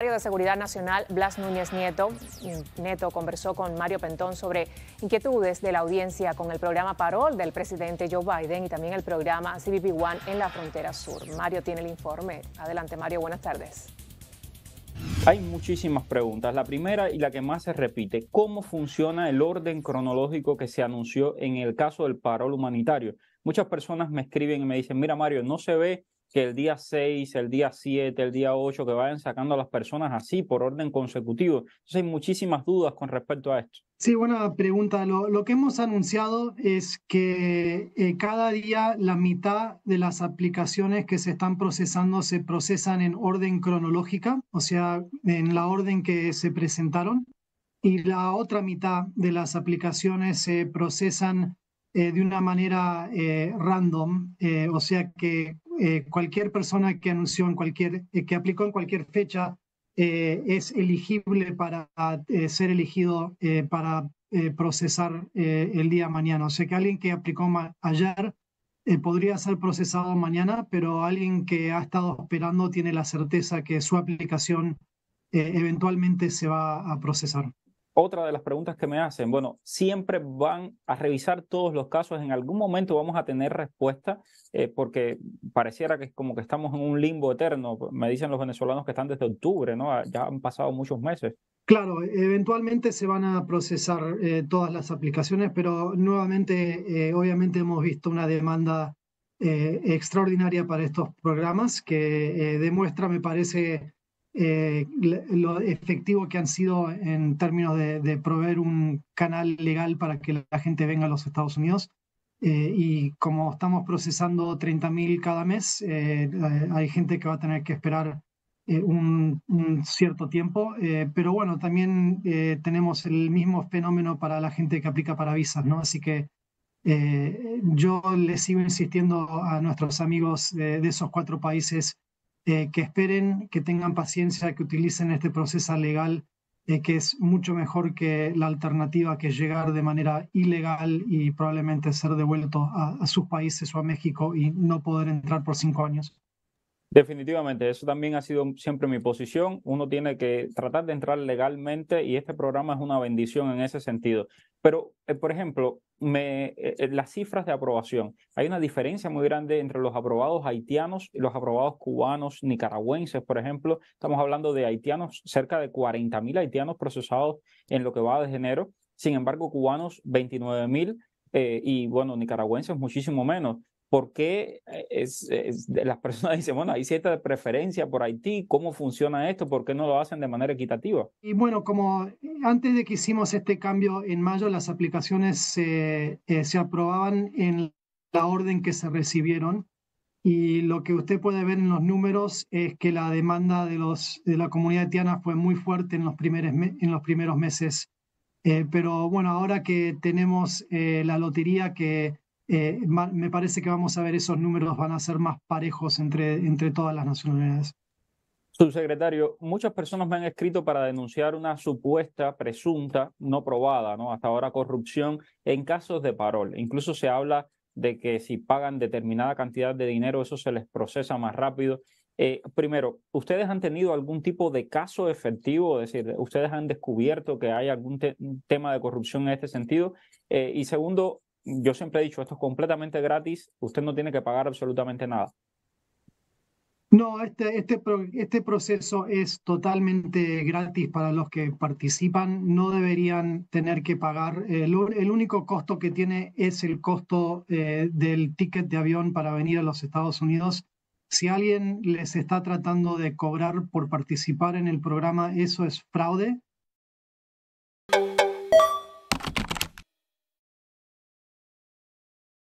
de Seguridad Nacional, Blas Núñez Nieto. Nieto conversó con Mario Pentón sobre inquietudes de la audiencia con el programa Parol del presidente Joe Biden y también el programa CBP One en la frontera sur. Mario tiene el informe. Adelante, Mario, buenas tardes. Hay muchísimas preguntas. La primera y la que más se repite, ¿cómo funciona el orden cronológico que se anunció en el caso del parol humanitario? Muchas personas me escriben y me dicen, mira Mario, no se ve que el día 6, el día 7, el día 8, que vayan sacando a las personas así por orden consecutivo. Entonces hay muchísimas dudas con respecto a esto. Sí, buena pregunta. Lo, que hemos anunciado es que eh, cada día la mitad de las aplicaciones que se están procesando se procesan en orden cronológica, o sea, en la orden que se presentaron, y la otra mitad de las aplicaciones se procesan eh, de una manera eh, random, o sea que eh, cualquier persona que anunció en cualquier, eh, que aplicó en cualquier fecha eh, es elegible para ser elegido para procesar el día mañana. O sea que alguien que aplicó ayer podría ser procesado mañana, pero alguien que ha estado esperando tiene la certeza que su aplicación eventualmente se va a procesar. Otra de las preguntas que me hacen, bueno, siempre van a revisar todos los casos, en algún momento vamos a tener respuesta, eh, porque pareciera que como que estamos en un limbo eterno, me dicen los venezolanos que están desde octubre, ¿no? Ah, ya han pasado muchos meses. Claro, eventualmente se van a procesar eh, todas las aplicaciones, pero nuevamente, eh, obviamente hemos visto una demanda extraordinaria para estos programas que demuestra, me parece, eh, lo efectivo que han sido en términos de, proveer un canal legal para que la gente venga a los Estados Unidos. Eh, y como estamos procesando 30.000 cada mes, eh, hay gente que va a tener que esperar un, un, cierto tiempo. pero bueno, también tenemos el mismo fenómeno para la gente que aplica para visas, ¿no? Así que yo les sigo insistiendo a nuestros amigos de esos cuatro países eh, que esperen, que tengan paciencia, que utilicen este proceso legal, eh, que es mucho mejor que la alternativa que llegar de manera ilegal y probablemente ser devuelto a sus países o a México y no poder entrar por cinco años. Definitivamente, eso también ha sido siempre mi posición. Uno tiene que tratar de entrar legalmente y este programa es una bendición en ese sentido. Pero, eh, por ejemplo, me, eh, eh, las cifras de aprobación. Hay una diferencia muy grande entre los aprobados haitianos y los aprobados cubanos, nicaragüenses, por ejemplo. Estamos hablando de haitianos, cerca de 40.000 haitianos procesados en lo que va de enero. Sin embargo, cubanos, 29.000 mil y, bueno, nicaragüenses muchísimo menos. ¿Por qué eh, es, las personas dicen, bueno, hay cierta preferencia por Haití? ¿Cómo funciona esto? ¿Por qué no lo hacen de manera equitativa? Y bueno, como eh, antes de que hicimos este cambio en mayo, las aplicaciones eh, se aprobaban en la orden que se recibieron. Y lo que usted puede ver en los números es que la demanda de, los, de la comunidad haitiana fue muy fuerte en los primeros, en los primeros meses. pero bueno, ahora que tenemos la lotería que eh, me parece que vamos a ver esos números van a ser más parejos entre, entre todas las nacionalidades. Subsecretario, muchas personas me han escrito para denunciar una supuesta, presunta, no probada, ¿no? Hasta ahora corrupción en casos de parol. Incluso se habla de que si pagan determinada cantidad de dinero, eso se les procesa más rápido. Eh, primero, ¿ustedes han tenido algún tipo de caso efectivo? Es decir, ¿ustedes han descubierto que hay algún tema de corrupción en este sentido? Eh, y segundo, yo siempre he dicho, esto es completamente gratis, usted no tiene que pagar absolutamente nada. No, este, este, este proceso es totalmente gratis para los que participan, no deberían tener que pagar. El, el único costo que tiene es el costo eh, del ticket de avión para venir a los Estados Unidos. Si alguien les está tratando de cobrar por participar en el programa, eso es fraude.